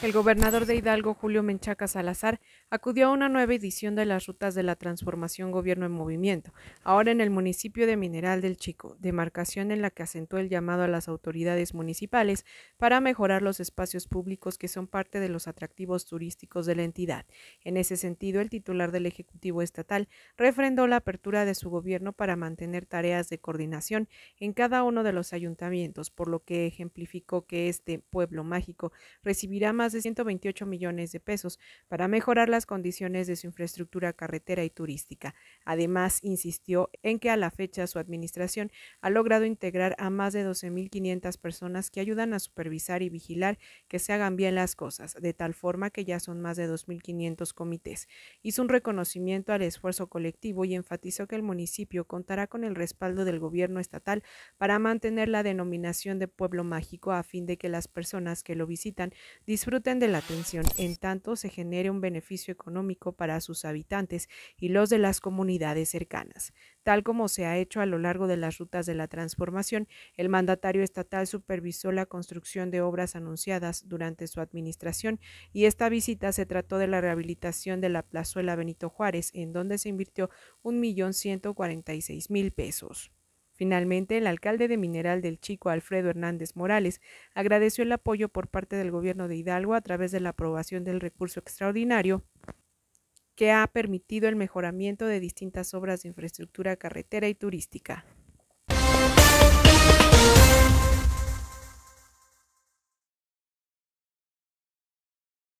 El gobernador de Hidalgo, Julio Menchaca Salazar, acudió a una nueva edición de las Rutas de la Transformación Gobierno en Movimiento, ahora en el municipio de Mineral del Chico, demarcación en la que acentuó el llamado a las autoridades municipales para mejorar los espacios públicos que son parte de los atractivos turísticos de la entidad. En ese sentido, el titular del Ejecutivo Estatal refrendó la apertura de su gobierno para mantener tareas de coordinación en cada uno de los ayuntamientos, por lo que ejemplificó que este pueblo mágico recibirá más de 128 millones de pesos para mejorar las condiciones de su infraestructura carretera y turística. Además, insistió en que a la fecha su administración ha logrado integrar a más de 12.500 personas que ayudan a supervisar y vigilar que se hagan bien las cosas, de tal forma que ya son más de 2.500 comités. Hizo un reconocimiento al esfuerzo colectivo y enfatizó que el municipio contará con el respaldo del gobierno estatal para mantener la denominación de pueblo mágico a fin de que las personas que lo visitan disfruten de la atención en tanto se genere un beneficio económico para sus habitantes y los de las comunidades cercanas. Tal como se ha hecho a lo largo de las rutas de la transformación, el mandatario estatal supervisó la construcción de obras anunciadas durante su administración y esta visita se trató de la rehabilitación de la plazuela Benito Juárez, en donde se invirtió un millón ciento cuarenta y seis mil pesos. Finalmente, el alcalde de Mineral del Chico, Alfredo Hernández Morales, agradeció el apoyo por parte del gobierno de Hidalgo a través de la aprobación del recurso extraordinario que ha permitido el mejoramiento de distintas obras de infraestructura carretera y turística.